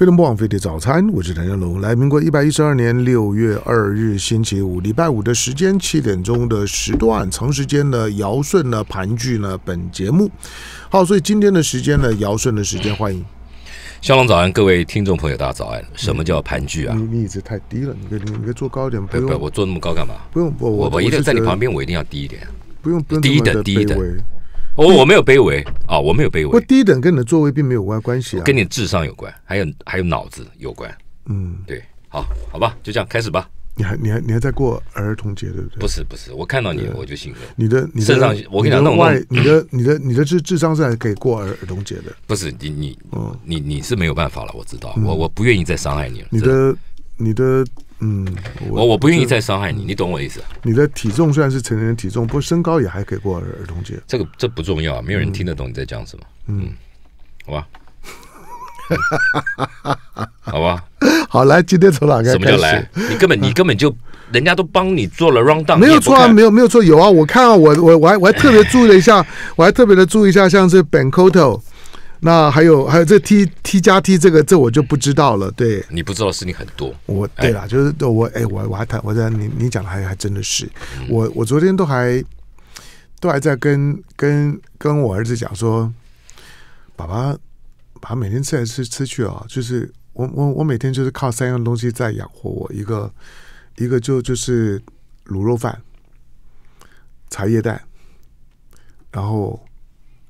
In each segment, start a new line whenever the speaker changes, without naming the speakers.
飞龙不枉飞的早餐，我是谭小龙。来，民国一百一十二年六月二日星期五，礼拜五的时间，七点钟的时段，长时间的尧舜呢盘踞呢本节目。好，所以今天的时间呢，尧舜的时间，欢迎
小龙早安，各位听众朋友，大家早安。什么叫盘踞啊？
你你椅子太低了，
你可以你可以坐高一点。不不，我坐那么高干嘛？不用，我我我一定在你旁边，我一定要低一点。不用，不用低一等，低一等。我我没有卑微啊，我没有卑微。不过
低等跟你的座位并没有关关系啊，跟你
智商有关，还有还有脑子有关。嗯，对，好好吧，就这样开始吧。
你还你还你还在过
儿童节对不对？不是不是，我看到你我就兴奋。你的你的身上，我跟你讲那外，你的
你的你的智智商是还可以过儿儿童节的。
不是你你你你是没有办法了，我知道，我我不愿意再伤害你了。
你的你的。嗯，我我不愿意再
伤害你，你懂我意思啊？
你的体重虽然是成人体重，不过身高也还可以过儿童节。
这个这不重要没有人听得懂你在讲什么。嗯，好吧。好吧，好 来，今
天从哪个开始？你根本你
根本就人家都帮你做了 round down，没有错啊，没
有没有错，有啊，我看啊，我我我还我还特别注意了一下，我还特别的注意一下，像是 Banco。那还有还有这 T T 加 T 这个这我就不知道了，对
你不知道的事情很多，
我对了，就是我哎我我还谈，我在你你讲的还还真的是，我我昨天都还都还在跟跟跟我儿子讲说，爸爸，爸每天吃来吃吃去啊，就是我我我每天就是靠三样东西在养活我，一个一个就就是卤肉饭，茶叶蛋，然后。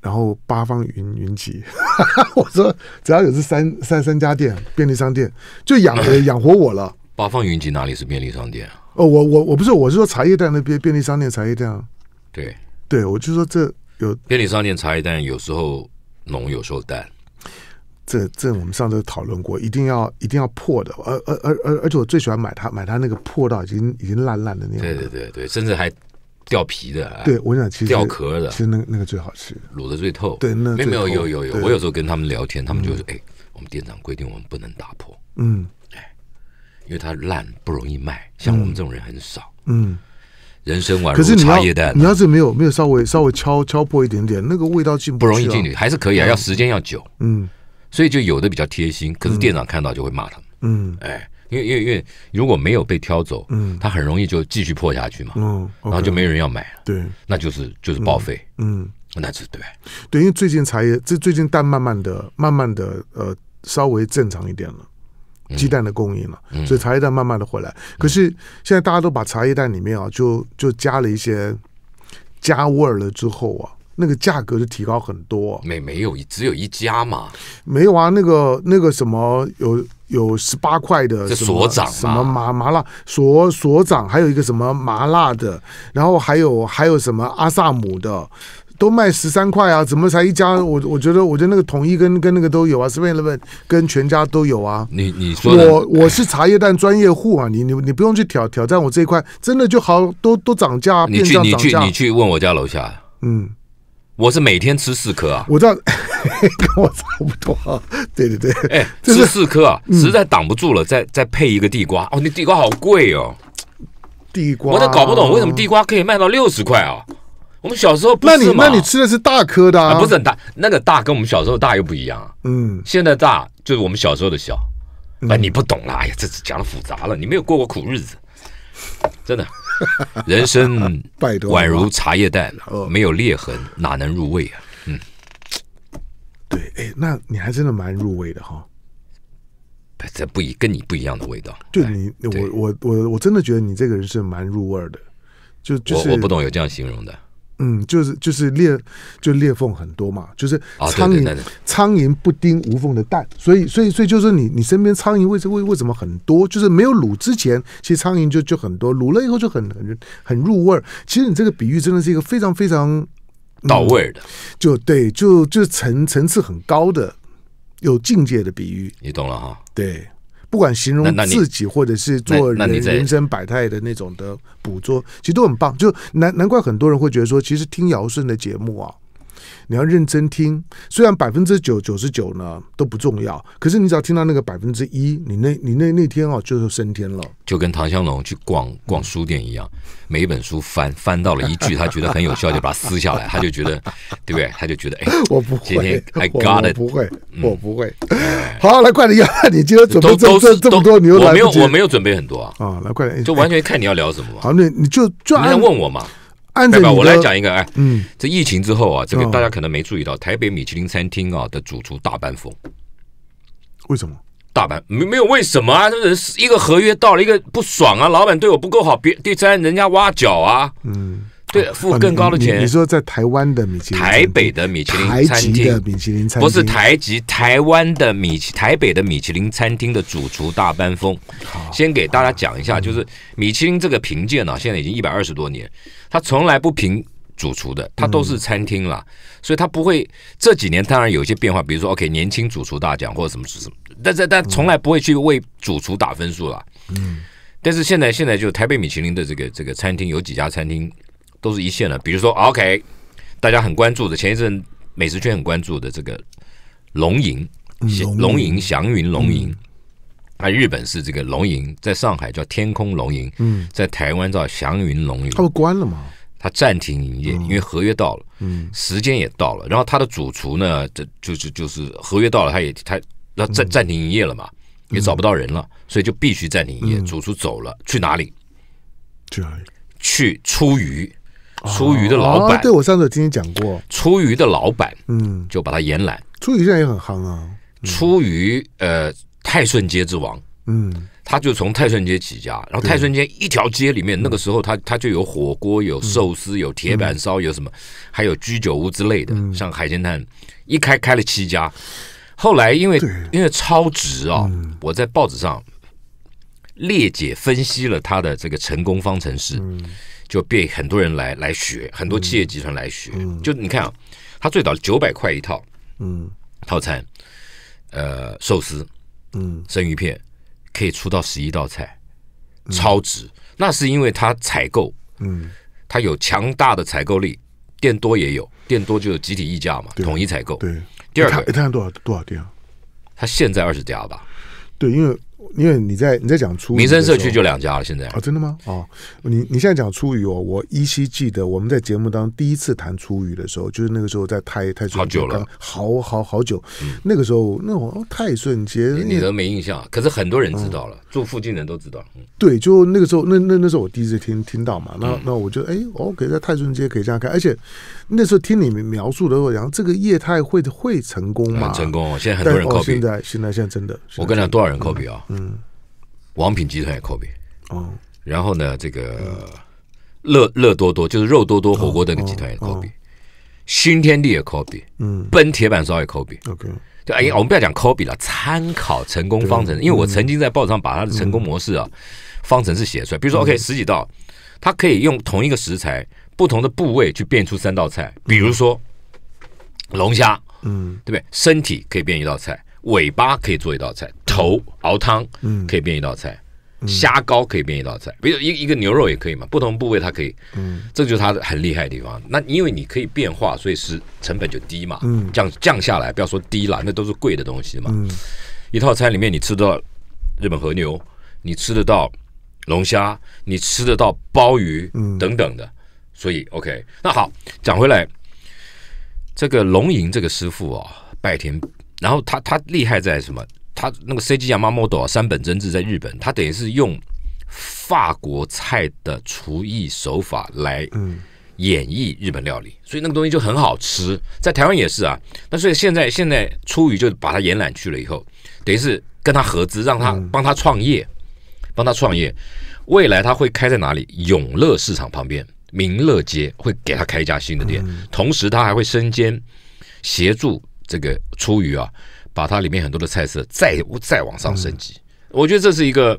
然后八方云云集，我说只要有这三三三家店便利商店，就养 养活我了。
八方云集哪里是便利商店啊？
哦，我我我不是，我是说茶叶蛋那边便利商店茶叶蛋。对对，我就说这
有便利商店茶叶蛋，有时候浓，有时候淡。
这这我们上次讨论过，一定要一定要破的，而而而而而且我最喜欢买它买它那个破到已经已经烂烂
的那种。对对对对，甚至还。掉皮的，对我想其实掉壳的，其实
那个那个最好吃，
卤的最透。对，那没有没有有有有，我有时候跟他们聊天，他们就说：“哎，我们店长规定我们不能打
破，嗯，哎，
因为它烂不容易卖，像我们这种人很少，嗯，人生宛如茶叶蛋，你要是
没有没有稍微稍微敲敲破一点点，那个味道进不容易进去，还是可以，啊，要时间要久，嗯，
所以就有的比较贴心，可是店长看到就会骂他们，嗯，哎。”因为因为因为如果没有被挑走，嗯，它很容易就继续破下去嘛，嗯，然后就没人要买，对，那就是就是报废，嗯，那是对
对，因为最近茶叶这最近蛋慢慢的慢慢的呃稍微正常一点了，鸡蛋的供应了，所以茶叶蛋慢慢的回来。可是现在大家都把茶叶蛋里面啊就就加了一些加味儿了之后啊，那个价格就提高很多。
没没有只有一家嘛？
没有啊，那个那个什么有。有十八块的，所长什么麻麻辣所所长，还有一个什么麻辣的，然后还有还有什么阿萨姆的，都卖十三块啊！怎么才一家？我我觉得，我觉得那个统一跟跟那个都有啊随 e v e 跟全家都有
啊。你你说，我
我是茶叶蛋专业户啊，你你你不用去挑挑战我这一块，真的就好都都涨价，你去你去你
去问我家楼下，嗯。我是每天吃四颗啊，
我知道 跟
我差不多啊，对对对，哎，吃四颗啊，实在挡不住了，再再配一个地瓜。哦，你地瓜好贵哦，
地瓜，我都搞不懂为什么地
瓜可以卖到六十块啊。我们小时候，那你那你
吃的是大颗的啊？不是很
大，那个大跟我们小时候大又不一样啊。嗯，现在大就是我们小时候的小，啊，你不懂了，哎呀，这讲的复杂了，你没有过过苦日子，真的。人生宛如茶叶蛋，没有裂痕哪能入味啊？嗯，
对，哎，那你还真的蛮入味的哈。
这不一跟你不一样的味道。
就你，我我我我真的觉得你这个人是蛮入味的。就我我不懂有
这样形容的。
嗯，就是就是裂，就裂缝很多嘛。就是苍蝇，苍蝇不叮无缝的蛋，所以所以所以就是你你身边苍蝇为什么为什么很多？就是没有卤之前，其实苍蝇就就很多；卤了以后就很很很入味。其实你这个比喻真的是一个非常非常到位的，就对，就就层层次很高的、有境界的比喻，你懂了哈？对。不管形容自己，或者是做人人生百态的那种的捕捉，其实都很棒。就难难怪很多人会觉得说，其实听尧舜的节目啊。你要认真听，虽然百分之九九十九呢都不重要，可是你只要听到那个百分之一，你那、你那那天哦就是升天了。
就跟唐香龙去逛逛书店一样，每一本书翻翻到了一句，他觉得很有效，就把它撕下来，他就觉得对不对？他就觉得哎，我不会，今天我不会，我不会。好，来快点，你今天准备做做这么多，你又我没有我没有准备很多啊。啊，来快点，就完全看你要聊什么了。好，
那你就就你问我
嘛。对吧？我来讲一个，哎，嗯，这疫情之后啊，这个大家可能没注意到，台北米其林餐厅啊的主厨大班风，为什么？大班没没有为什么啊？这个人一个合约到了一个不爽啊，老板对我不够好，别第三人家挖角啊，嗯，对，付更高的钱。你说
在台湾的米其，林，台北的米其林餐厅，米其林餐厅不是台
籍台湾的米其台北的米其林餐厅的主厨大班风，先给大家讲一下，就是米其林这个评鉴呢，现在已经一百二十多年。他从来不评主厨的，他都是餐厅啦，所以他不会这几年当然有些变化，比如说 OK 年轻主厨大奖或者什么什么，但是但从来不会去为主厨打分数了。嗯，但是现在现在就台北米其林的这个这个餐厅有几家餐厅都是一线的，比如说 OK 大家很关注的，前一阵美食圈很关注的这个龙吟龙吟祥云龙吟。啊，日本是这个龙吟，在上海叫天空龙吟，嗯，在台湾叫祥云龙吟。它不关了吗？它暂停营业，因为合约到了，嗯，时间也到了。然后它的主厨呢，这就是就是合约到了，他也他那暂暂停营业了嘛，也找不到人了，所以就必须暂停营业。主厨走了去哪里？去哪里？去出鱼，出鱼的老板。对我
上次今天讲过，
出鱼的老板，嗯，就把他延揽。
出鱼现在也很夯啊。
出鱼，呃。泰顺街之王，嗯，他就从泰顺街起家，然后泰顺街一条街里面，那个时候他他就有火锅、有寿司、有铁板烧、有什么，还有居酒屋之类的，像海鲜摊，一开开了七家，后来因为因为超值啊，我在报纸上列解分析了他的这个成功方程式，就被很多人来来学，很多企业集团来学，就你看啊，他最早九百块一套，嗯，套餐，呃，寿司。嗯，生鱼片可以出到十一道菜，超值。那是因为他采购，嗯，他有强大的采购力，店多也有，店多就有集体溢价嘛，统一采购。对，
第二个一摊多少多少店？
啊？他现在二十家吧？
对，因为。因为你在你在讲初，民生社区就两家了现在啊，真的吗？啊，你你现在讲初鱼哦，我依稀记得我们在节目当中第一次谈初鱼的时候，就是那个时候在泰泰顺好久了，好好好久，那个时候那我泰顺街，你都没印
象，可是很多人知道了，住附近的都知道。
对，就那个时候，那那那时候我第一次听听到嘛，那那我就哎，哦，可以在泰顺街可以这样开，而且。那时候听你们描述的时候，讲这个业态会会成功吗？成功现在很多人 copy。现在现在现在真的，我跟你讲，多少人 copy
啊？嗯，王品集团也 copy 哦。然后呢，这个乐乐多多就是肉多多火锅的那个集团也 copy，新天地也 copy，嗯，奔铁板烧也 copy。OK，就哎，我们不要讲 copy 了，参考成功方程，因为我曾经在报纸上把他的成功模式啊方程式写出来，比如说 OK 十几道，他可以用同一个食材。不同的部位去变出三道菜，比如说龙虾，嗯，对不对？身体可以变一道菜，尾巴可以做一道菜，头熬汤，嗯，可以变一道菜，虾膏可以变一道菜，比如一一个牛肉也可以嘛。不同部位它可以，嗯，这就是它很厉害的地方。那因为你可以变化，所以是成本就低嘛，嗯，降降下来，不要说低了，那都是贵的东西嘛。嗯，一套餐里面你吃得到日本和牛，你吃得到龙虾，你吃得到鲍鱼，嗯，等等的。所以 OK，那好，讲回来，这个龙吟这个师傅啊，拜天，然后他他厉害在什么？他那个 C G I model 啊，三本真治在日本，他等于是用法国菜的厨艺手法来演绎日本料理，所以那个东西就很好吃。在台湾也是啊，那所以现在现在初于就把他延揽去了以后，等于是跟他合资，让他帮他创业，帮他创业，未来他会开在哪里？永乐市场旁边。民乐街会给他开一家新的店，同时他还会身兼协助这个出鱼啊，把它里面很多的菜色再再往上升级。我觉得这是一个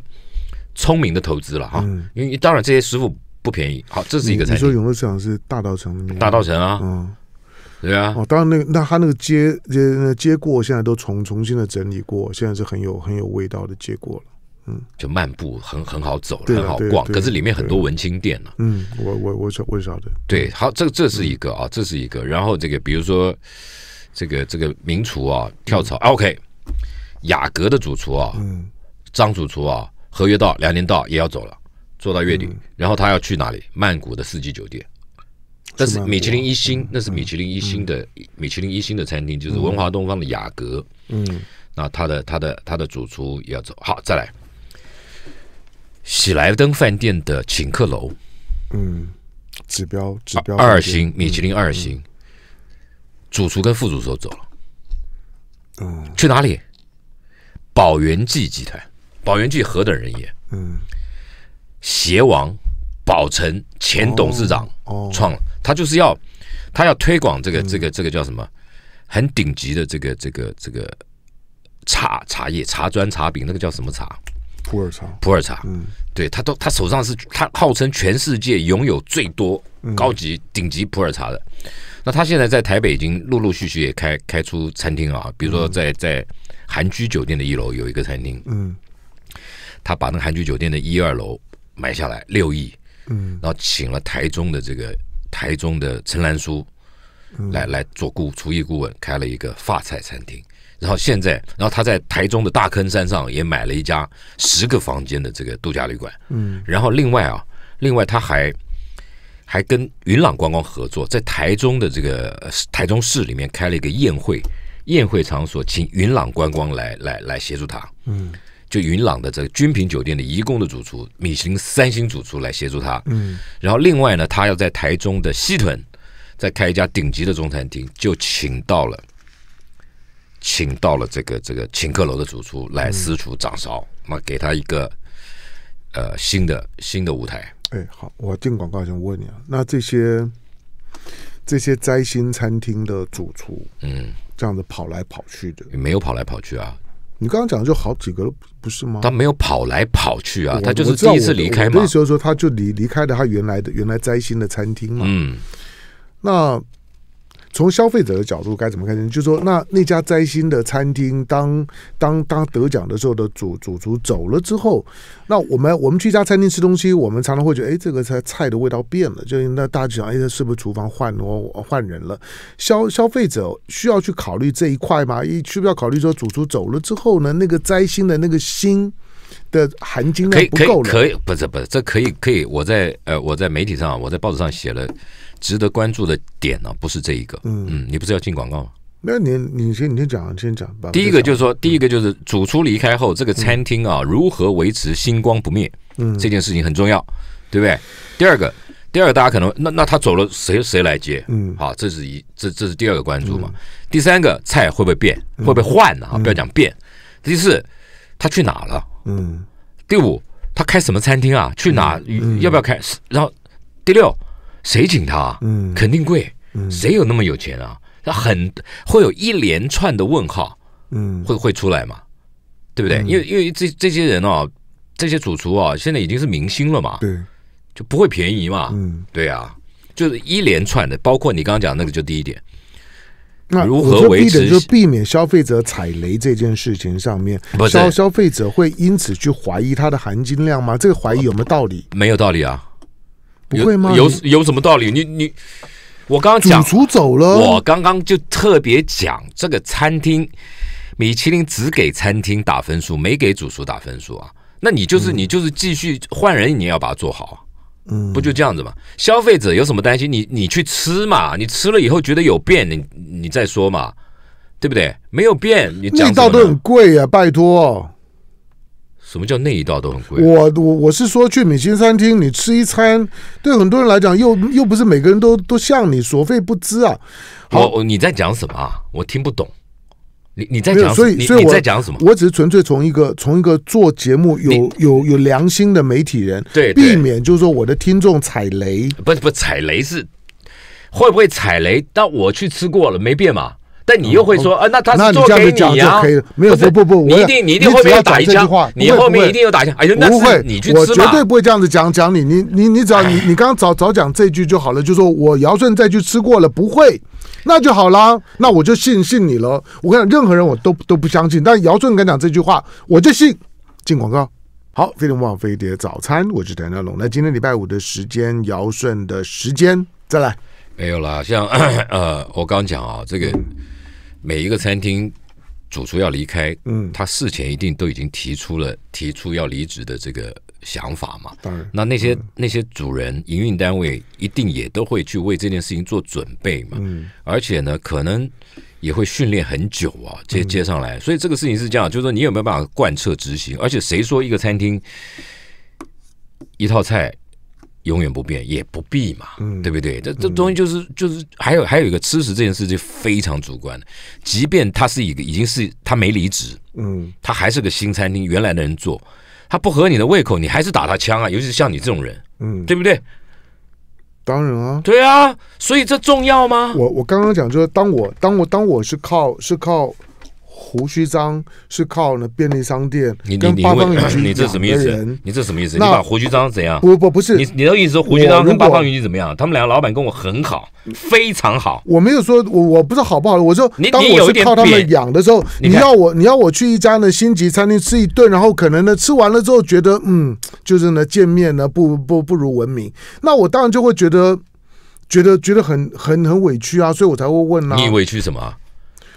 聪明的投资了哈，因为当然这些师傅不便宜。好，这是一个。你说
永乐市场是大道城大道城啊，
嗯，对啊。哦，当
然那个那他那个街街街过现在都重重新的整理过，现在是很有很有味
道的街过了。嗯，就漫步很很好走，很好逛，可是里面很多文青店呢。嗯，我我我我晓得。对，好，这这是一个啊，这是一个。然后这个，比如说这个这个名厨啊跳槽，OK，雅阁的主厨啊，嗯、张主厨啊，合约到两年到也要走了，做到月底。然后他要去哪里？曼谷的四季酒店，
但是米其林
一星，那是米其林一星的米其林一星的餐厅，就是文华东方的雅阁。嗯，那他的他的他的主厨也要走，好，再来。喜来登饭店的请客楼，嗯，指标指标二星，米其林二星，主厨跟副主厨走了，嗯，去哪里？宝元记集团，宝元记何等人也，嗯，协王宝成前董事长创了，他就是要他要推广这个这个这个叫什么？很顶级的这个这个这个茶茶叶茶砖茶饼，那个叫什么茶？普洱茶，普洱茶，嗯，对他都，他手上是他号称全世界拥有最多高级顶级普洱茶的。那他现在在台北已经陆陆续续也开开出餐厅啊，比如说在在韩居酒店的一楼有一个餐厅，嗯，他把那个韩居酒店的一二楼买下来六亿，嗯，然后请了台中的这个台中的陈兰书来来做顾厨艺顾问，开了一个发菜餐厅。然后现在，然后他在台中的大坑山上也买了一家十个房间的这个度假旅馆。嗯，然后另外啊，另外他还还跟云朗观光合作，在台中的这个台中市里面开了一个宴会宴会场所，请云朗观光来来来协助他。嗯，就云朗的这个君品酒店的一工的主厨、米星三星主厨来协助他。嗯，然后另外呢，他要在台中的西屯再开一家顶级的中餐厅，就请到了。请到了这个这个请客楼的主厨来私厨掌勺，那给他一个呃新的新的舞台。
哎，好，我进广告先问你啊，那这些这些摘星餐厅的主厨，嗯，这样子跑来跑去的，没有跑来跑去啊？你刚刚讲的就好几个，
不是吗？他没有跑来跑去啊，他就是第一次离开，那时
候说他就离离开了他原来的原来摘星的餐厅嘛，嗯，那。从消费者的角度该怎么看呢？就说那那家摘星的餐厅，当当当得奖的时候的主主厨走了之后，那我们我们去一家餐厅吃东西，我们常常会觉得，哎，这个菜菜的味道变了，就那大家就想，哎，是不是厨房换哦换人了？消消费者需要去考虑这一块吗？一需不需要考虑说主厨走了之后呢，那个摘星的那个星的含金量不够了？可以，
不是，不是，这可以，可以。我在呃，我在媒体上，我在报纸上写了。值得关注的点呢，不是这一个。嗯，你不是要进广告吗？
那你你先你先讲，先讲。吧。第一个
就是说，第一个就是主厨离开后，这个餐厅啊，如何维持星光不灭，这件事情很重要，对不对？第二个，第二个大家可能那那他走了，谁谁来接？嗯，好，这是一这这是第二个关注嘛。第三个，菜会不会变？会不会换啊？不要讲变。第四，他去哪了？嗯。第五，他开什么餐厅啊？去哪？要不要开？然后第六。谁请他？嗯，肯定贵。嗯，谁有那么有钱啊？那很会有一连串的问号。嗯，会会出来嘛？对不对？因为因为这这些人哦，这些主厨啊，现在已经是明星了嘛。对，就不会便宜嘛。嗯，对啊，就是一连串的，包括你刚刚讲那个，就第一点。
那如何维持就避免消费者踩雷这件事情上面，消消费者会因此去怀疑它的含金量吗？这个怀疑有没有道理？
没有道理啊。不会吗？有有什么道理？你你，我刚刚讲主厨走了，我刚刚就特别讲这个餐厅，米其林只给餐厅打分数，没给主厨打分数啊。那你就是你就是继续换人，你要把它做好，嗯，不就这样子嘛？消费者有什么担心？你你去吃嘛，你吃了以后觉得有变，你你再说嘛，对不对？没有变，你味道都很
贵啊，拜托。
什么叫那一道都很贵？
我我我是说，去米其餐厅你吃一餐，对很多人来讲，又又不是每个人都都像你所费不知啊。我
你在讲什么？啊？我听不懂。你你在讲，所以所以我在讲什么？
我只是纯粹从一个从一个做节目有有有良心的媒体人，对，避免就是说我的听众踩
雷。不是不是踩雷是会不会踩雷？但我去吃过了，没变嘛。但你又会说啊？那他做给你讲就可以了。没有不不不，你一定你一定后面打一枪，你后面一定有打一枪。哎呀，那不会，我绝对不
会这样子讲讲你。你你你，只要你你刚刚早早讲这句就好了，就说我尧舜再去吃过了，不会，那就好啦，那我就信信你了。我跟你讲任何人我都都不相信，但尧舜敢讲这句话，我就信。进广告好，飞龙旺飞碟早餐，我是谭家龙。那今天礼拜五的时间，尧舜的时间再来
没有啦？像 呃，我刚刚讲啊，这个。每一个餐厅主厨要离开，嗯，他事前一定都已经提出了提出要离职的这个想法嘛。当然，那那些那些主人、营运单位一定也都会去为这件事情做准备嘛。嗯，而且呢，可能也会训练很久啊，接接上来。所以这个事情是这样，就是说你有没有办法贯彻执行？而且谁说一个餐厅一套菜？永远不变也不必嘛，对不对？这这东西就是就是，还有还有一个吃食这件事情非常主观的。即便他是一个已经是他没离职，嗯，他还是个新餐厅，原来的人做，他不合你的胃口，你还是打他枪啊！尤其是像你这种人，嗯，对不对？当然啊，对啊，所以这重要吗？我我刚刚讲就是，当我当
我当我是靠是靠。胡须章是靠呢便利商店，你你你这什么意思？
你这什么意思？你把胡须章怎样？不不不是，你你的意思胡须章跟八方云集怎么样？他们两个老板跟我很好，非常好。
我没有说，我我不知道好不好。我说，当我是靠他们养的时候，你要我，你要我去一家呢星级餐厅吃一顿，然后可能呢吃完了之后觉得，嗯，就是呢见面呢不不不如文明。那我当然就会觉得，觉得觉得很很很委屈啊，所以我才会问呢。你委
屈什么？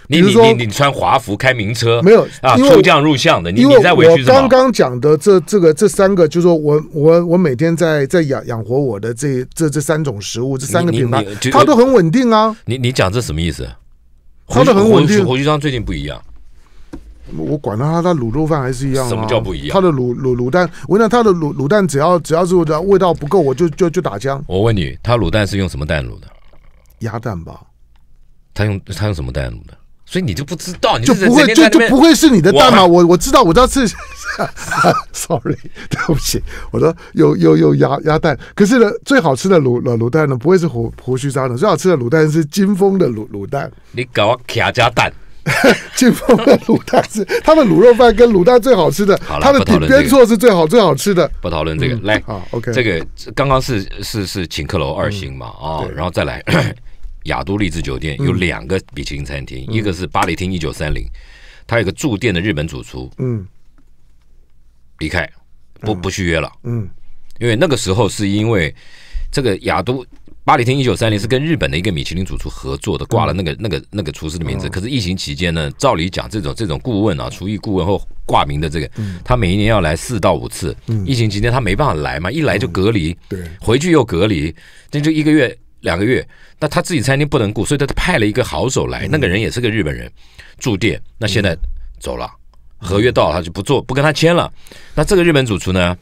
你你你你穿华服开名车没有啊？抽将入相的，你你在委屈什么？我刚
刚讲的这这个这三个，就是说我我我每天在在养养活我的这这这三种食物，这三个品牌，它都很稳定啊。
你你讲这什么意思？活的很稳定。胡须章最近不一样，
我管他他卤肉饭还是一样。什么叫不一样？他的卤卤卤蛋，我那他的卤卤蛋只要只要是味道不够，我就就就打
浆。我问你，他卤蛋是用什么蛋卤的？鸭蛋吧。他用他用什么蛋卤的？所以你就不知道，你就不会，就就不会是你的蛋嘛？
我我知道，我知道是，sorry，对不起，我说有有有鸭鸭蛋，可是呢，最好吃的卤卤卤蛋呢，不会是胡胡须渣的，最好吃的卤蛋是金峰的卤卤蛋。
你搞卡家蛋，
金峰的卤蛋是他们卤肉饭跟卤蛋最好吃的，他的底边错是最好最好吃的。不讨论这个，来好 o k 这个
刚刚是是是请客楼二星嘛啊，然后再来。雅都丽致酒店有两个米其林餐厅，一个是巴黎厅一九三零，他有个驻店的日本主厨，嗯，离开不不续约了，嗯，因为那个时候是因为这个雅都巴黎厅一九三零是跟日本的一个米其林主厨合作的，挂了那个那个那个厨师的名字。可是疫情期间呢，照理讲这种这种顾问啊，厨艺顾问或挂名的这个，他每一年要来四到五次，疫情期间他没办法来嘛，一来就隔离，对，回去又隔离，那就一个月。两个月，那他自己餐厅不能雇，所以他派了一个好手来，那个人也是个日本人驻店。那现在走了，合约到了，他就不做，不跟他签了。那这个日本主厨呢？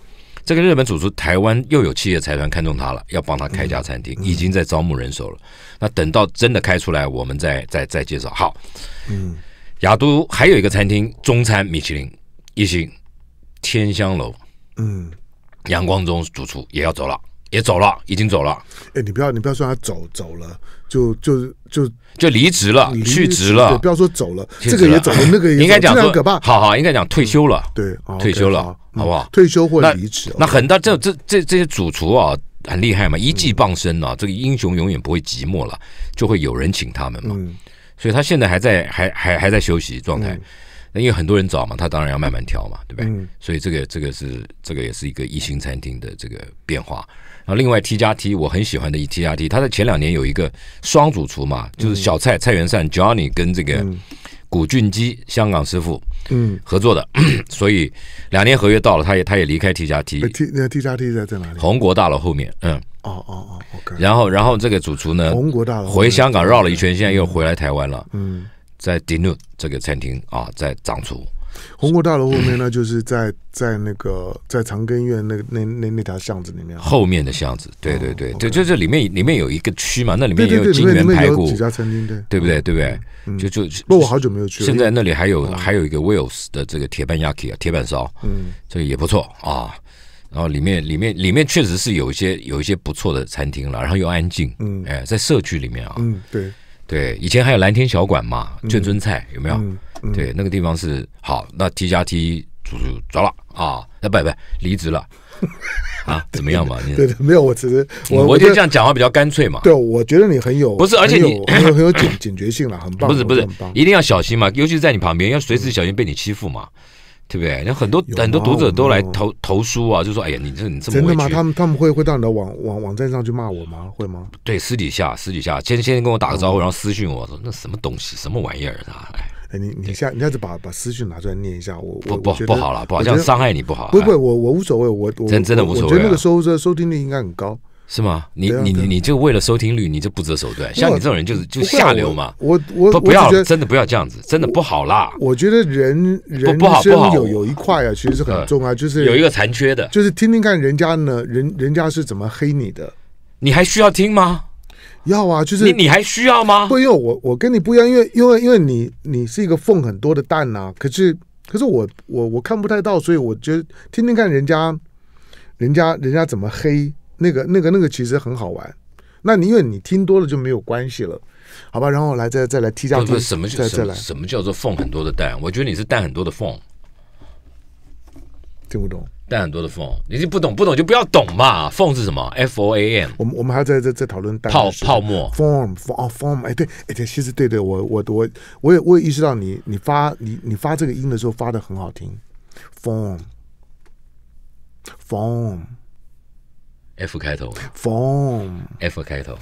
这个日本主厨台湾又有企业财团看中他了，要帮他开家餐厅，已经在招募人手了。那等到真的开出来，我们再再再介绍。好，嗯，雅都还有一个餐厅，中餐米其林一星天香楼，嗯，阳光中主厨也要走了。也走了，已经走了。
哎，你不要，你不要说他走走了，就就就
就离职了，去职了。不
要说走了，这个也走了，那个也应该讲说，
好好应该讲退休了，对，退休了，好不好？退休或者离职。那很大，这这这这些主厨啊，很厉害嘛，一技傍身呢，这个英雄永远不会寂寞了，就会有人请他们嘛。所以他现在还在，还还还在休息状态。因为很多人找嘛，他当然要慢慢挑嘛，对不对？所以这个这个是这个也是一个一星餐厅的这个变化。然后另外 T 加 T 我很喜欢的 T 加 T，他在前两年有一个双主厨嘛，就是小蔡蔡元善 Johnny 跟这个古俊基香港师傅嗯合作的，所以两年合约到了，他也他也离开 T 加 T。
T 那 T 加 T 在在哪
里？红国大楼后面。嗯。哦哦哦，OK。然后然后这个主厨呢，回香港绕了一圈，现在又回来台湾了。嗯。在 d i n u 这个餐厅啊，在掌厨
红果大楼后面呢，就是在在那个在长庚医院那那那那条巷子里面
后面的巷子，对对对，就就这里面里面有一个区嘛，那里面也有金源排骨几家餐厅，对对不对？对不对？就就那我
好久没有去了。现在那里还有还
有一个 Wells 的这个铁板 Yaki 啊，铁板烧，嗯，这个也不错啊。然后里面里面里面确实是有一些有一些不错的餐厅了，然后又安静，嗯，哎，在社区里面啊，嗯，对。对，以前还有蓝天小馆嘛，眷村菜有没有？对，那个地方是好。那 T 加 T 走走了啊？那拜拜，离职了 啊？怎么样嘛？你
对，没有，我只是我我就这样
讲话比较干脆嘛。
对，我觉得你很有不是，而且你很有警
警觉性了，很棒。不是不是，一定要小心嘛，尤其是在你旁边，要随时小心被你欺负嘛。对不对？你看很多很多读者都来投投书啊，就说：“哎呀，你这你这么……真的吗？他
们他们会会到你的网网网站上去骂我吗？
会吗？”对，私底下私底下先先跟我打个招呼，然后私信我说：“那什么东西，什
么玩意儿啊？”哎，你你下你下次把把私讯拿出来念一下，我不不不好了，不好这样伤害你不好。不会，我我无所谓，我我真真的无所谓。我觉得那个收收听率应该很高。
是吗？你你你你就为了收听率，你就不择手段。像你这种人，就是就下流嘛。我我不不要真的不要这样子，真的不好啦。
我觉得人人不好生有
有一块啊，其实是很
重要，就是有一个残缺的。就是听听看人家呢，人人家是怎么黑你的，你还需要听吗？要啊，就是你你还需要吗？不，因为我我跟你不一样，因为因为因为你你是一个缝很多的蛋啊，可是可是我我我看不太到，所以我觉得听听看人家，人家人家怎么黑。那个、那个、那个其实很好玩，那你因为你听多了就没有关系了，好吧？然后来再再来踢下，去。什么就什什
么叫做缝很多的蛋？我觉得你是蛋很多的缝，听不懂？蛋很多的缝，你是不懂，不懂就不要懂嘛。缝是什么？F O A M。
我们我们还要再再再讨论蛋泡泡沫，form form form。哎对哎对，其实对对我我我我也我也意识到你你发你你发这个音的时候发的很好听，form form。
F 开头，form，F 开头，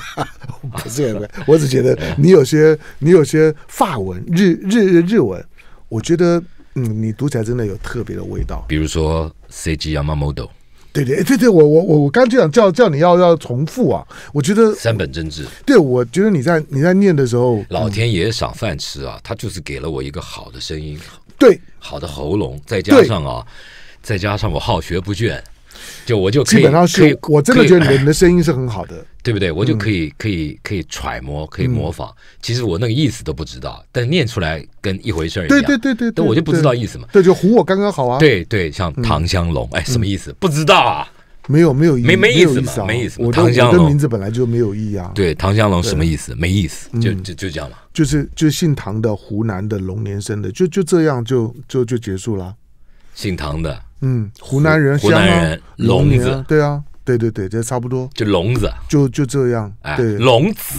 不是我只觉得你有些你有些法文日日日文，我觉得嗯，你读起来真的有特别
的味道。比如说 CG y y o model，
对对对对，我我我我刚就想叫叫你要要重复啊，我觉得三本真治，对，我觉得你在你在念的时候，
老天爷赏饭吃啊，他就是给了我一个好的声音，对，好的喉咙，再加上啊，再加上我好学不倦。就我就可以，基本上是，我真的觉得你
的声音是很好的，
对不对？我就可以可以可以揣摩，可以模仿。其实我那个意思都不知道，但念出来跟一回事儿一样。对对对对，但我就不知道意思嘛。对，就唬我刚刚好啊。对对，像唐香龙，哎，什么意思？不知道啊。
没有没有意思，没没意思，没意思。唐香龙的名字
本来就没有意义啊。对，唐香龙什么意思？没意思，就就就这样嘛。就
是就姓唐的，湖南的龙年生的，就就这样就就就结束了。
姓唐的。
嗯，湖南人，湖南人，龙子，对啊，
对对对，这差不多，就龙子，
就就这样，
对，龙子，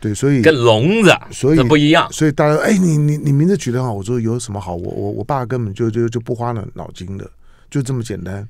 对，所以跟龙子，所以不一
样，所以大家，哎，你你你名字取得好，我说有什么好？我我我爸根本就就就不花脑脑筋的，就这么简单，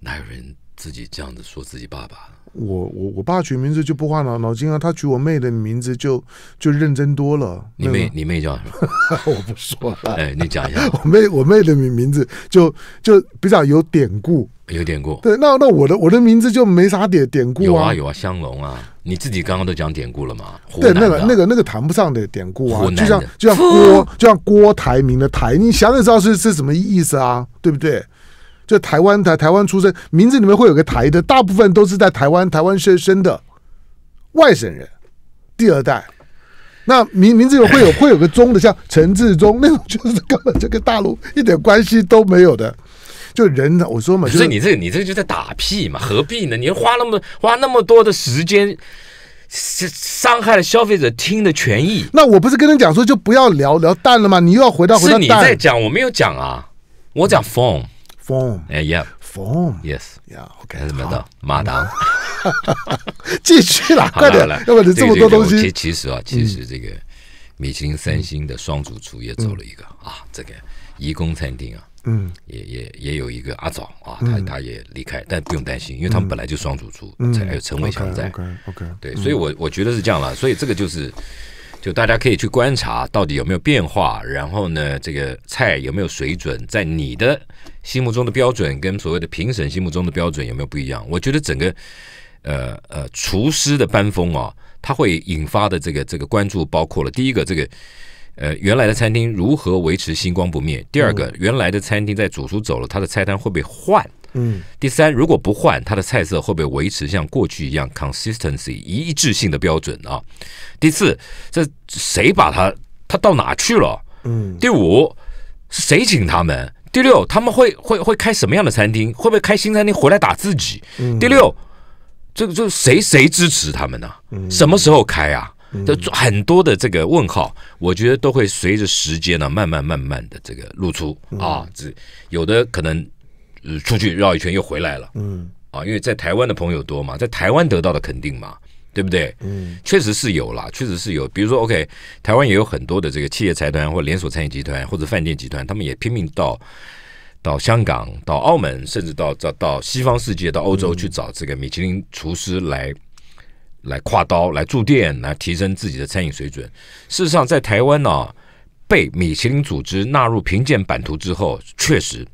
哪有人自己这样子说自己爸爸？
我我我爸取名字就不花脑脑筋啊，他取我妹的名字就就认真多了。你妹你
妹叫什么？我不说了。哎，你讲一
下。我妹我妹的名名字就就比较有典故，
有典故。对，
那那我的我的名字就没啥典典故啊，有
啊，香龙啊。你自己刚刚都讲典故了吗？对，那个那
个那个谈不上的典故啊，就像就像郭就像郭台铭的台，你想也知道是是什么意思啊，对不对？就台湾台台湾出生名字里面会有个台的，大部分都是在台湾台湾生生的外省人第二代，那名名字有会有会有个中”的，像陈志忠那种，就是根本就跟大陆一点关系都没有的。就人我说嘛，就 是你
这个你这个就在打屁嘛，何必呢？你花那么花那么多的时间，伤害了消费者听的权益。
那我不是跟你讲说，就不要聊聊淡了吗？你又要回到是你在
讲，我没有讲啊，我讲 phone。form 哎呀 form yes yeah ok 什么的马唐 继续啦快点，要不然你这么多东西。其其实啊，其实这个米星三星的双主厨也走了一个啊，这个怡工餐厅啊，嗯，也也也有一个阿早啊，他他也离开，但不用担心，因为他们本来就双主厨，还有陈伟强在，OK，对，所以我我觉得是这样了，所以这个就是。就大家可以去观察到底有没有变化，然后呢，这个菜有没有水准，在你的心目中的标准跟所谓的评审心目中的标准有没有不一样？我觉得整个呃呃厨师的班风啊，它会引发的这个这个关注，包括了第一个，这个呃原来的餐厅如何维持星光不灭；第二个，原来的餐厅在主厨走了，它的菜单会不会换？嗯，第三，如果不换，它的菜色会不会维持像过去一样 consistency 一致性的标准啊？第四，这谁把他他到哪去了？嗯，第五谁请他们？第六，他们会会会开什么样的餐厅？会不会开新餐厅回来打自己？第六，这个是谁谁支持他们呢？什么时候开啊？这很多的这个问号，我觉得都会随着时间呢，慢慢慢慢的这个露出啊，这有的可能。呃，出去绕一圈又回来了。嗯，啊，因为在台湾的朋友多嘛，在台湾得到的肯定嘛，对不对？嗯，确实是有啦，确实是有。比如说，OK，台湾也有很多的这个企业财团，或连锁餐饮集团，或者饭店集团，他们也拼命到到香港、到澳门，甚至到到到西方世界、到欧洲去找这个米其林厨师来来跨刀、来驻店、来提升自己的餐饮水准。事实上，在台湾呢，被米其林组织纳入评鉴版图之后，确实。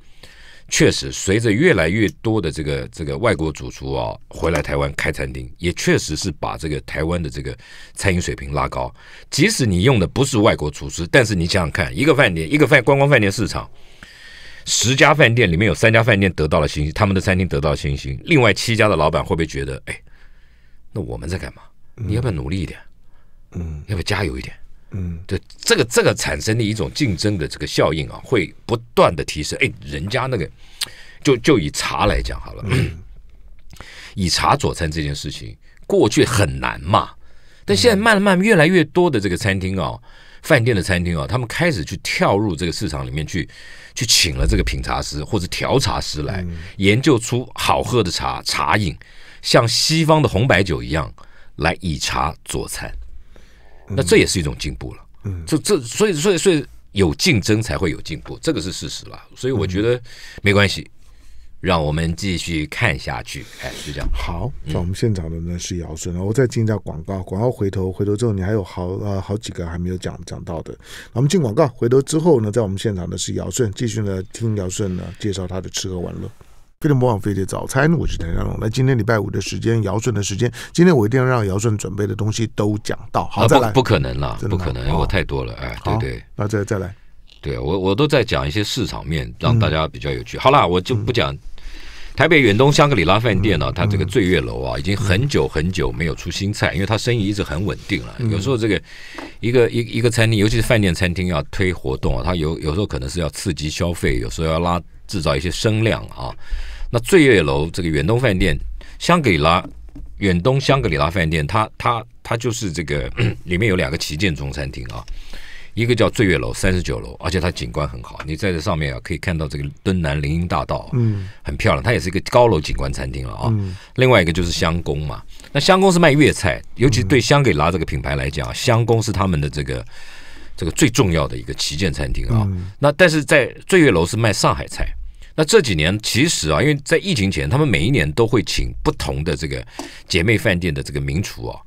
确实，随着越来越多的这个这个外国主厨啊回来台湾开餐厅，也确实是把这个台湾的这个餐饮水平拉高。即使你用的不是外国厨师，但是你想想看，一个饭店，一个饭观光饭店市场，十家饭店里面有三家饭店得到了星星，他们的餐厅得到星星，另外七家的老板会不会觉得，哎，那我们在干嘛？你要不要努力一点？嗯，要不要加油一点？嗯，对，这个这个产生的一种竞争的这个效应啊，会不断的提升。哎，人家那个，就就以茶来讲好了，以茶佐餐这件事情过去很难嘛，但现在慢慢越来越多的这个餐厅啊、饭店的餐厅啊，他们开始去跳入这个市场里面去，去请了这个品茶师或者调茶师来研究出好喝的茶茶饮，像西方的红白酒一样来以茶佐餐。那这也是一种进步了，嗯，这这所以所以所以有竞争才会有进步，这个是事实了。所以我觉得没关系，让我们继续看下去，哎，就这样。好，在我们
现场的呢是尧舜，我再进一下广告，广告回头回头之后，你还有好呃好几个还没有讲讲到的，我们进广告，回头之后呢，在我们现场的是尧舜，继续呢听尧舜呢介绍他的吃喝玩乐。飞碟模仿飞碟早餐，我是陈家龙。那今天礼拜五的时间，尧舜的时间，今天我一定要让尧舜准备的东西都讲到。好，再来，不可能了，不可能，我太
多了。哎，对对，那再再来，对我我都在讲一些市场面，让大家比较有趣。好了，我就不讲台北远东香格里拉饭店了，它这个醉月楼啊，已经很久很久没有出新菜，因为它生意一直很稳定了。有时候这个一个一一个餐厅，尤其是饭店餐厅要推活动啊，它有有时候可能是要刺激消费，有时候要拉制造一些声量啊。那醉月楼这个远东饭店、香格里拉、远东香格里拉饭店，它它它就是这个 里面有两个旗舰中餐厅啊，一个叫醉月楼，三十九楼，而且它景观很好，你在这上面啊可以看到这个敦南林荫大道，嗯，很漂亮，它也是一个高楼景观餐厅了啊。另外一个就是香宫嘛，那香宫是卖粤菜，尤其对香格里拉这个品牌来讲，香宫是他们的这个这个最重要的一个旗舰餐厅啊。那但是在醉月楼是卖上海菜。那这几年其实啊，因为在疫情前，他们每一年都会请不同的这个姐妹饭店的这个名厨啊，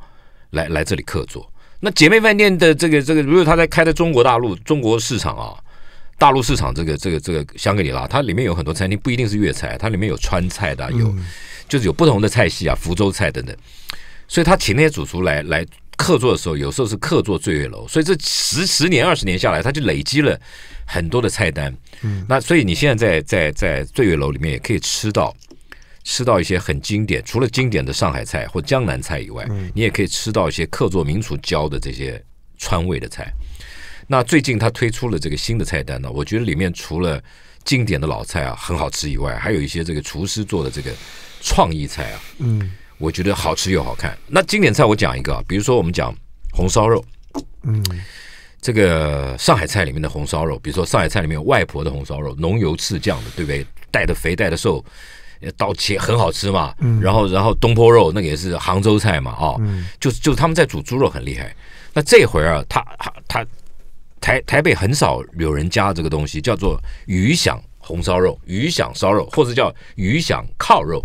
来来这里客座。那姐妹饭店的这个这个，如果它在开在中国大陆、中国市场啊，大陆市场这个这个这个香格里拉，它里面有很多餐厅，不一定是粤菜，它里面有川菜的，有就是有不同的菜系啊，福州菜等等，所以他请那些主厨来来。客座的时候，有时候是客座醉月楼，所以这十十年、二十年下来，他就累积了很多的菜单。嗯，那所以你现在在在在醉月楼里面也可以吃到吃到一些很经典，除了经典的上海菜或江南菜以外，你也可以吃到一些客座名厨教的这些川味的菜。那最近他推出了这个新的菜单呢，我觉得里面除了经典的老菜啊很好吃以外，还有一些这个厨师做的这个创意菜啊，嗯。我觉得好吃又好看。那经典菜我讲一个啊，比如说我们讲红烧肉，嗯，这个上海菜里面的红烧肉，比如说上海菜里面有外婆的红烧肉，浓油赤酱的，对不对？带的肥带的瘦，刀切很好吃嘛。然后然后东坡肉那个也是杭州菜嘛，啊，就就是他们在煮猪肉很厉害。那这回啊，他他台台北很少有人加这个东西，叫做鱼响红烧肉、鱼响烧肉或者叫鱼响烤肉。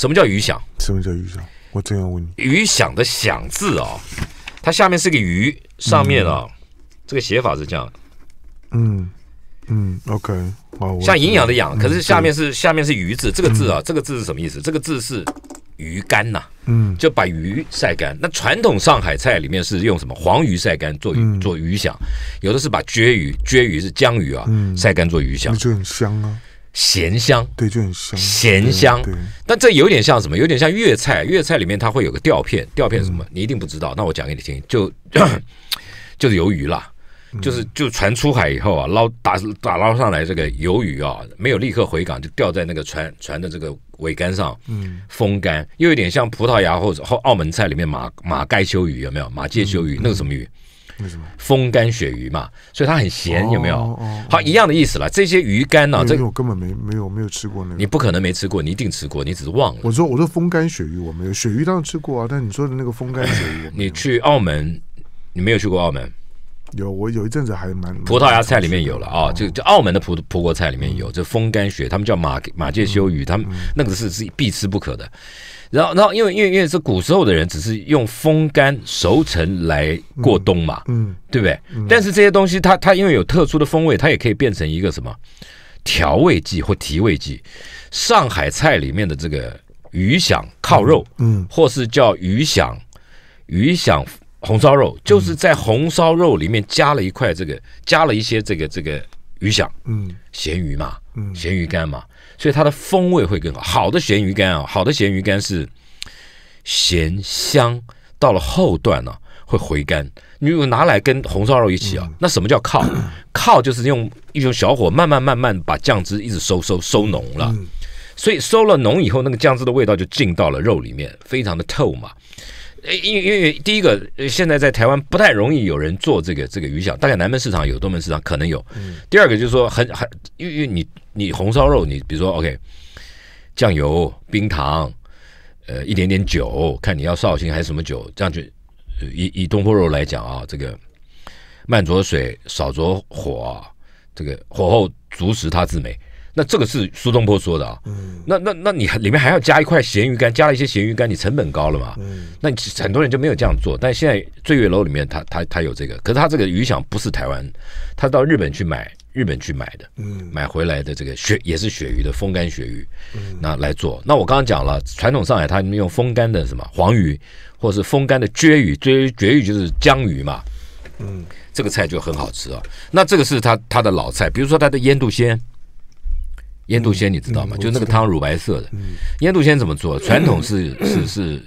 什么叫鱼响？什么叫鱼响？我正要问你，鱼响的“响字啊，它下面是个鱼，上面啊，这个写法是这样。
嗯嗯，OK，
像营养的“养”，可是下面是下面是鱼字，这个字啊，这个字是什么意思？这个字是鱼干呐。嗯，就把鱼晒干。那传统上海菜里面是用什么黄鱼晒干做鱼、做鱼响，有的是把鳜鱼，鳜鱼是江鱼啊，晒干做鱼香，那就很香啊。咸香，对，就很香。咸香，但这有点像什么？有点像粤菜，粤菜里面它会有个吊片，吊片什么？你一定不知道。那我讲给你听，就 就是鱿鱼啦，就是就船出海以后啊，捞打打捞上来这个鱿鱼啊，没有立刻回港，就吊在那个船船的这个桅杆上，嗯，风干。又有点像葡萄牙或者或澳门菜里面马马盖修鱼有没有？马介休鱼，那个什么鱼？风干鳕鱼嘛，所以它很咸，有没有？好，一样的意思了。这些鱼干呢，这个我根本没、没有、没有吃过那个。你不可能没吃过，你一定吃过，你只是忘了。我说，我说风干鳕鱼我没有，鳕鱼当然吃过啊，但你说的那个风干鳕鱼，你去澳门，你没有去过澳门？有，我有一阵子还蛮
葡萄牙菜里
面有了啊，就就澳门的葡葡国菜里面有这风干鳕，他们叫马马介休鱼，他们那个是是必吃不可的。然后，然后，因为因为因为是古时候的人，只是用风干、熟成来过冬嘛，嗯，对不对？但是这些东西，它它因为有特殊的风味，它也可以变成一个什么调味剂或提味剂。上海菜里面的这个鱼响靠肉，嗯，或是叫鱼响鱼响红烧肉，就是在红烧肉里面加了一块这个，加了一些这个这个鱼响，嗯，咸鱼嘛，嗯，咸鱼干嘛？所以它的风味会更好。好的咸鱼干啊，好的咸鱼干是咸香，到了后段呢会回甘。你如果拿来跟红烧肉一起啊，那什么叫靠？靠就是用一用小火慢慢慢慢把酱汁一直收收收浓了。所以收了浓以后，那个酱汁的味道就进到了肉里面，非常的透嘛。因因为第一个现在在台湾不太容易有人做这个这个鱼香，大概南门市场有，东门市场可能有。第二个就是说很很，因为你。你红烧肉，你比如说，OK，酱油、冰糖，呃，一点点酒，看你要绍兴还是什么酒。这样去，以以东坡肉来讲啊，这个慢着水，少着火，这个火候足食它自美。那这个是苏东坡说的啊。那那那你里面还要加一块咸鱼干，加了一些咸鱼干，你成本高了嘛？那很多人就没有这样做。但现在醉月楼里面，他他他有这个，可是他这个鱼想不是台湾，他到日本去买。日本去买的，嗯，买回来的这个鳕也是鳕鱼的风干鳕鱼，嗯，那来做。那我刚刚讲了，传统上海他们用风干的什么黄鱼，或者是风干的鳜鱼，鳜鳜鱼就是江鱼嘛，嗯，这个菜就很好吃啊。那这个是它它的老菜，比如说它的腌笃鲜，腌笃鲜你知道吗？就那个汤乳白色的，腌笃鲜怎么做？传统是是是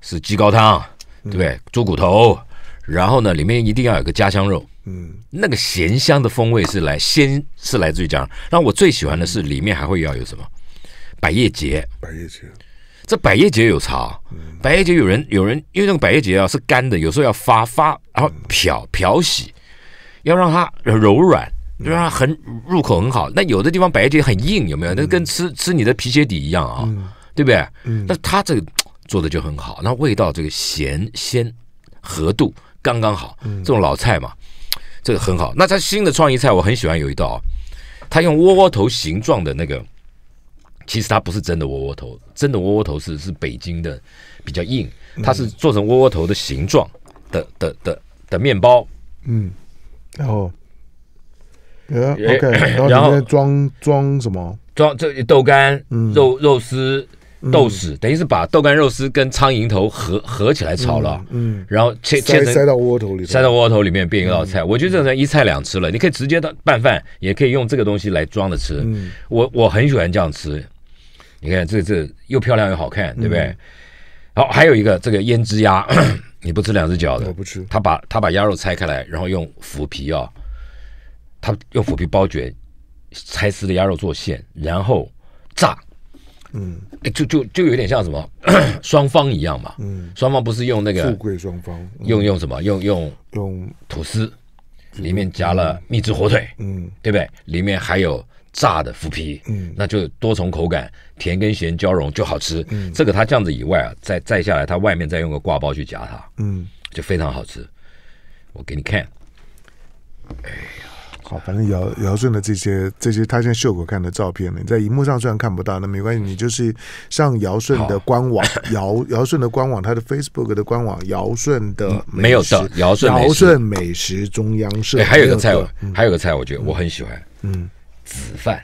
是鸡高汤，对不对？猪骨头。然后呢，里面一定要有个家乡肉，嗯，那个咸香的风味是来鲜是来自于这样。那我最喜欢的是里面还会要有什么百叶结，百叶结，这百叶结有茶，百叶结有人有人因为那个百叶结啊是干的，有时候要发发然后漂漂洗，要让它柔软，就让它很入口很好。那有的地方百叶结很硬，有没有？那跟吃吃你的皮鞋底一样啊，对不对？那他这个做的就很好，那味道这个咸鲜合度。刚刚好，这种老菜嘛，这个很好。那他新的创意菜，我很喜欢有一道，他用窝窝头形状的那个，其实它不是真的窝窝头，真的窝窝头是是北京的比较硬，它是做成窝窝头的形状的的的的面包，嗯，然后，呃，OK，然后
装装什么？
装这豆干，嗯，肉肉丝。豆豉，等于是把豆干肉丝跟苍蝇头合合起来炒了，嗯，然后切切塞到
窝头里，塞
到窝头里面变一道菜。我觉得这人一菜两吃了，你可以直接的拌饭，也可以用这个东西来装着吃。我我很喜欢这样吃。你看这这又漂亮又好看，对不对？好，还有一个这个胭脂鸭，你不吃两只脚的，我不吃。他把他把鸭肉拆开来，然后用腐皮啊，他用腐皮包卷，拆丝的鸭肉做馅，然后。嗯，就就就有点像什么 双方一样嘛。嗯，双方不是用那个富贵双方，用用什么？用用用吐司，里面夹了秘制火腿，嗯，对不对？里面还有炸的腐皮，嗯，那就多重口感，甜跟咸交融就好吃。嗯，这个它这样子以外啊，再再下来，它外面再用个挂包去夹它，嗯，就非常好吃。我给你看。
好，反正尧尧舜的这些这些，他现在秀口看的照片呢，在荧幕上虽然看不到，那没关系，你就是上尧舜的官网，尧尧舜的官网，他的 Facebook 的官网，尧舜的没有的，尧舜美食中央社，还有一个菜，还有个菜，我觉得我很喜欢，
嗯，紫饭，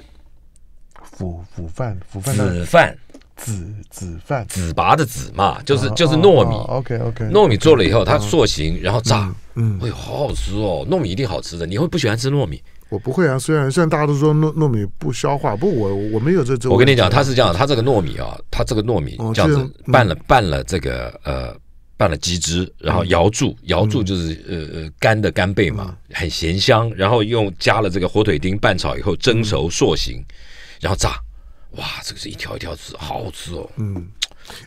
腐腐饭，腐
饭，紫饭。
紫紫饭，紫拔的紫嘛，就是就是糯米。OK OK，糯米做了以后，它塑形，然后炸。嗯，哎呦，
好好吃哦！糯米一定好吃的。你会不喜欢吃糯米？我不会啊，虽然现在大家都说糯糯米不消化，不我我没有这这种。我跟你讲，它是这样，它这个糯米啊，它这个糯米这样子拌了拌了这个呃拌了鸡汁，然后瑶柱瑶柱就是呃干的干贝嘛，很咸香，然后用加了这个火腿丁拌炒以后蒸熟塑形，然后炸。哇，这个是一条一条吃，好吃哦。嗯，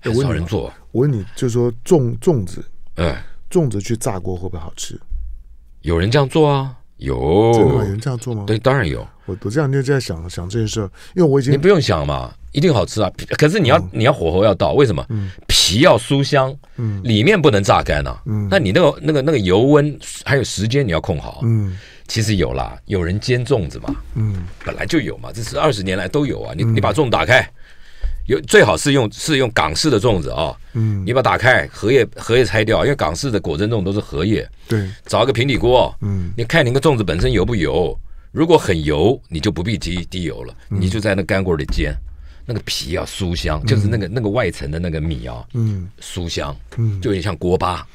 很少人做。
我问你，就是说粽粽子，哎，粽子去炸过会不会好吃？
有人这样做啊？有真的有人这样做吗？对，当然有。我我这两天就在想想这件事，因为我已经你不用想嘛，一定好吃啊。可是你要你要火候要到，为什么？嗯，皮要酥香，嗯，里面不能炸干啊。嗯，那你那个那个那个油温还有时间你要控好。嗯。其实有啦，有人煎粽子嘛，嗯，本来就有嘛，这是二十年来都有啊。你你把粽子打开，有最好是用是用港式的粽子啊，嗯，你把它打开，荷叶荷叶拆掉，因为港式的果蒸粽都是荷叶，对，找一个平底锅，嗯，你看你个粽子本身油不油，如果很油，你就不必滴滴油了，你就在那干锅里煎，那个皮要酥香，就是那个那个外层的那个米啊，嗯，酥香，嗯，就有点像锅巴。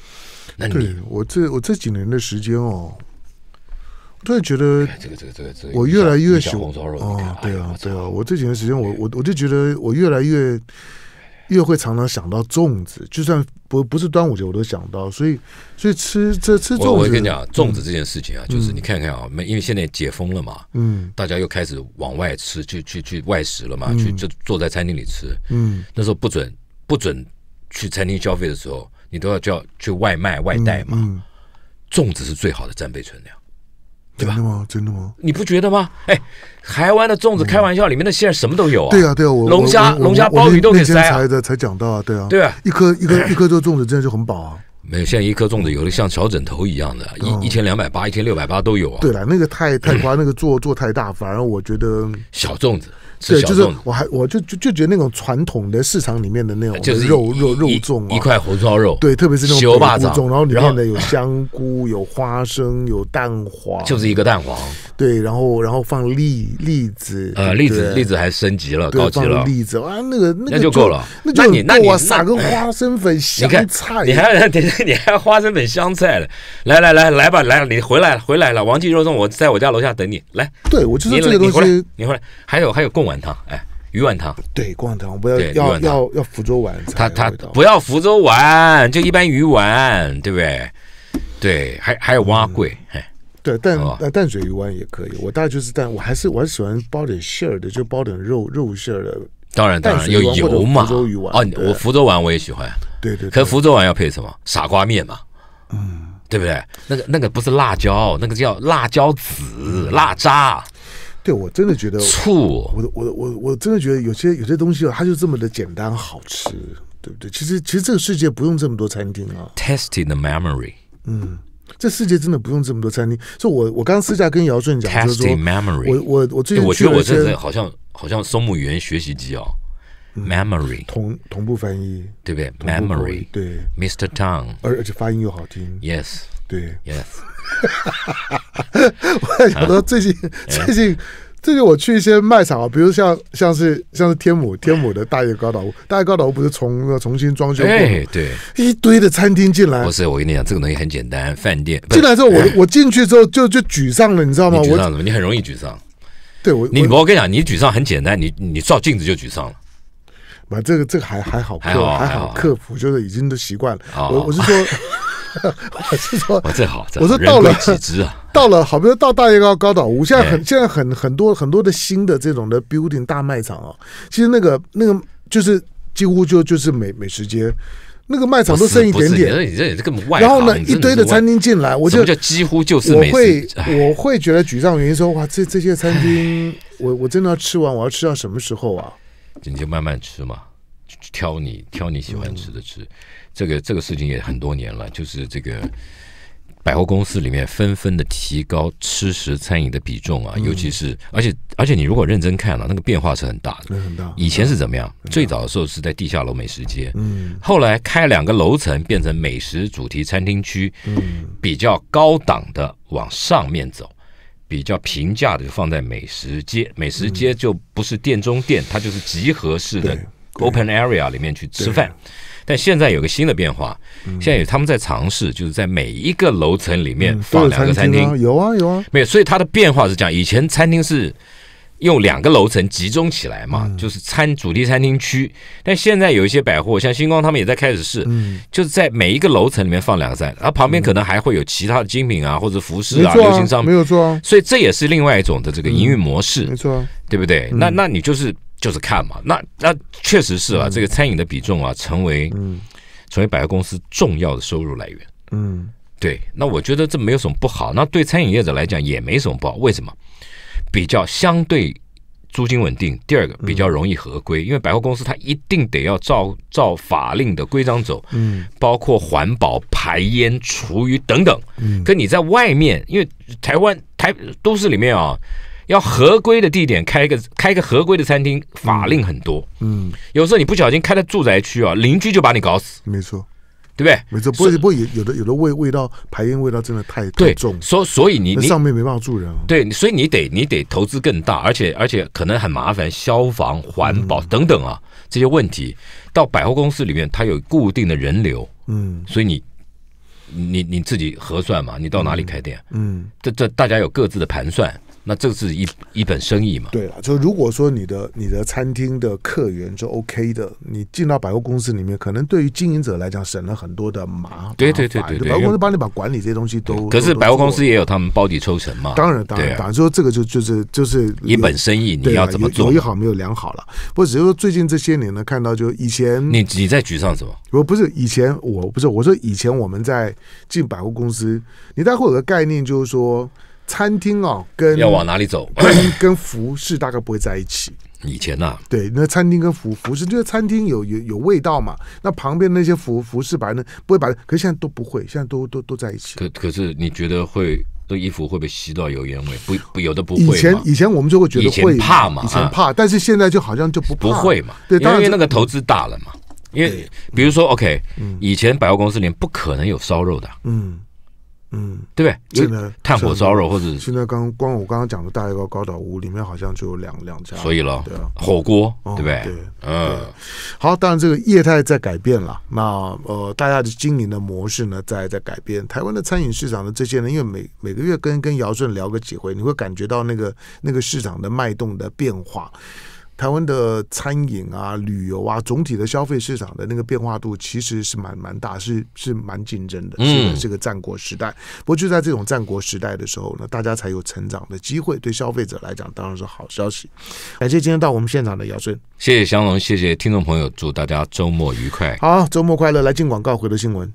那你我这我这几年的时间哦。突然觉得这个这个这个我越来越喜欢肉。对啊对啊！我这几年时间我我我就觉得我越来越越会常常想到粽子，就算不不是端午节我都想到，所以所以吃这吃粽子，我跟你讲，粽子这件事情啊，就是你
看看啊，没因为现在解封了嘛，嗯，大家又开始往外吃去去去外食了嘛，去就坐在餐厅里吃，嗯，那时候不准不准去餐厅消费的时候，你都要叫去外卖外带嘛，粽子是最好的战备存粮。真的吗？真的吗？你不觉得吗？哎，台湾的粽子开玩笑，里面的馅什么都有啊！对啊，对啊，我龙虾、龙虾鲍鱼都以塞
啊！才才讲到啊，对啊，对啊，一颗一颗一颗这粽子真的就很饱啊！
没有，现在一颗粽子有的像小枕头一样的，一一千两百八、一千六百八都有啊！
对了，那个太太夸那个做做太大，反而我觉得小
粽子。对，就是
我还我就就就觉得那种传统的市场里面的那种就是肉肉肉粽，一块
红烧肉，对，特别是那种小肉粽，然后里面的有
香菇、有花生、有蛋黄，就是一个蛋黄，对，然后然后放栗栗子，呃，栗子栗子
还升级了，高级了，栗子啊，
那个那个就够了，那你那你撒个 花生粉香菜，你还等下
你还花生粉香菜的，来来来来吧，来你回来了回来了，王记肉粽，我在我家楼下等你来。对，我就是这个东西，你回来，还有还有贡丸。碗汤，哎，鱼丸汤，对，灌汤，我不要，要要要福州丸。他他不要福州丸，就一般鱼丸，对不对？对，还还有蛙桂，哎，
对，但淡水鱼丸也可以。我大概就是，淡，我还是我很喜欢包点馅儿的，就包点肉肉馅儿的。当然当然，有油嘛。福州鱼丸，
哦，我福州丸我也喜欢。对对，可福州丸要配什么？傻瓜面嘛，嗯，对不对？那个那个不是辣椒，那个叫辣椒籽、辣渣。对，我真的觉得醋，
我我我我真的觉得有些有些东西，它就这么的简单好吃，对不对？其实其实这个世界不用这么多餐厅啊。Testing
the memory。嗯，
这世界真的不用这么多餐厅。所以我我刚私下跟姚顺讲，t t e s i n g m e m o r y 我我我最近我觉得我是
好像好像松木园学习机哦，memory，同同步翻译，对不对？Memory，对，Mr. Tang，而而且发音又好听。Yes，对，Yes。我在想说，最近最
近最近我去一些卖场啊，比如像像是像是天母天母的大业高岛屋，大业高岛屋不是重重新装修过，
一堆的餐厅进来。不是，我跟你讲，这个东西很简单，饭店进来之后，我我
进去之后就就沮丧了，你知道吗？沮丧什么？
你很容易沮丧。对，我你我跟你讲，你沮丧很简单，你你照镜子就沮丧了。
把这个这个还还
好，还好还好，
克服就是已经都习惯了。我我是说。我是说，
我好，我说到了几只啊？
到了，好比说到大约高高岛我现在很现在很很多很多的新的这种的 building 大卖场啊，其实那个那个就是几乎就就是美美食街，那个卖场都剩一点点，然后呢，一堆的餐厅进来，我就几
乎就是我会
我会觉得沮丧，原因说哇，这这些餐厅，我我真的要
吃完，我要吃到什么时候啊？你就慢慢吃嘛，挑你挑你喜欢吃的吃。这个这个事情也很多年了，就是这个百货公司里面纷纷的提高吃食餐饮的比重啊，尤其是而且而且你如果认真看了，那个变化是很大的，很大。以前是怎么样？最早的时候是在地下楼美食街，嗯，后来开两个楼层变成美食主题餐厅区，嗯，比较高档的往上面走，比较平价的就放在美食街，美食街就不是店中店，它就是集合式的 open area 里面去吃饭。但现在有个新的变化，现在有他们在尝试，就是在每一个楼层里面放两个餐厅，
有啊有啊，
没有。所以它的变化是这样：以前餐厅是用两个楼层集中起来嘛，就是餐主题餐厅区。但现在有一些百货，像星光，他们也在开始试，就是在每一个楼层里面放两个餐，然后旁边可能还会有其他的精品啊，或者服饰啊、流行商品，没有错。所以这也是另外一种的这个营运模式，没错，对不对？那那你就是。就是看嘛，那那确实是啊，这个餐饮的比重啊，成为成为百货公司重要的收入来源。嗯，对，那我觉得这没有什么不好。那对餐饮业者来讲也没什么不好。为什么？比较相对租金稳定，第二个比较容易合规，因为百货公司它一定得要照照法令的规章走。嗯，包括环保、排烟、厨余等等。嗯，可你在外面，因为台湾台都市里面啊。要合规的地点开个开个合规的餐厅，法令很多。嗯，有时候你不小心开了住宅区啊，邻居就把你搞死。没错，
对不对？没错，不不会有的有的味味道排烟味道真的太重。
所所以你你上
面没办法住人啊。
对，所以你得你得投资更大，而且而且可能很麻烦，消防、环保等等啊这些问题。到百货公司里面，它有固定的人流。嗯，所以你你你自己核算嘛，你到哪里开店？嗯，这这大家有各自的盘算。那这个是一一本生意嘛？对了，就如
果说你的你的餐厅的客源就 OK 的，你进到百货公司里面，可能对于经营者来讲省了很多的麻。
对对对对，百货公司帮
你把管理这些东西都。可是百货公司
也有他们包底抽成嘛？当然当然，当然
说这个就就是就是一本生意，你要怎么做？有一好没有两好了，不只是说最近这些年呢，看到就以前你
你在沮丧什么？
我不是以前我不是我说以前我们在进百货公司，你大概有个概念就是说。餐厅哦，跟要往哪里走？跟服饰大概不会在一起。以前呐，对，那餐厅跟服服饰，就是餐厅有有有味道嘛。那旁边那些服服饰，摆呢不会摆，可是现在都不会，现在都都都在一起。
可可是你觉得会，这衣服会被吸到油烟味？不不，有的不会。以前
以前我们就会觉得以前怕嘛，以前怕，但是现在就好像就不不会嘛。对，当然因为那
个投资大了嘛。因为比如说 OK，嗯，以前百货公司里面不可能有烧肉的，嗯。嗯，对不对？现在炭火烧肉或者现
在刚光我刚刚讲的大一个高岛屋里面好像就有两两家，所以了，对啊，火锅，对不对？对，嗯，好，当然这个业态在改变了，那呃，大家的经营的模式呢，在在改变。台湾的餐饮市场的这些呢，因为每每个月跟跟姚顺聊个几回，你会感觉到那个那个市场的脉动的变化。台湾的餐饮啊、旅游啊，总体的消费市场的那个变化度其实是蛮蛮大，是是蛮竞争的，是个个战国时代。不过就在这种战国时代的时候呢，大家才有成长的机会，对消费者来讲当然是好消息。感谢今天到我们现场的姚顺，
谢谢祥龙，谢谢听众朋友，祝大家周末愉快。
好，周末快乐！来进广告，回到新闻。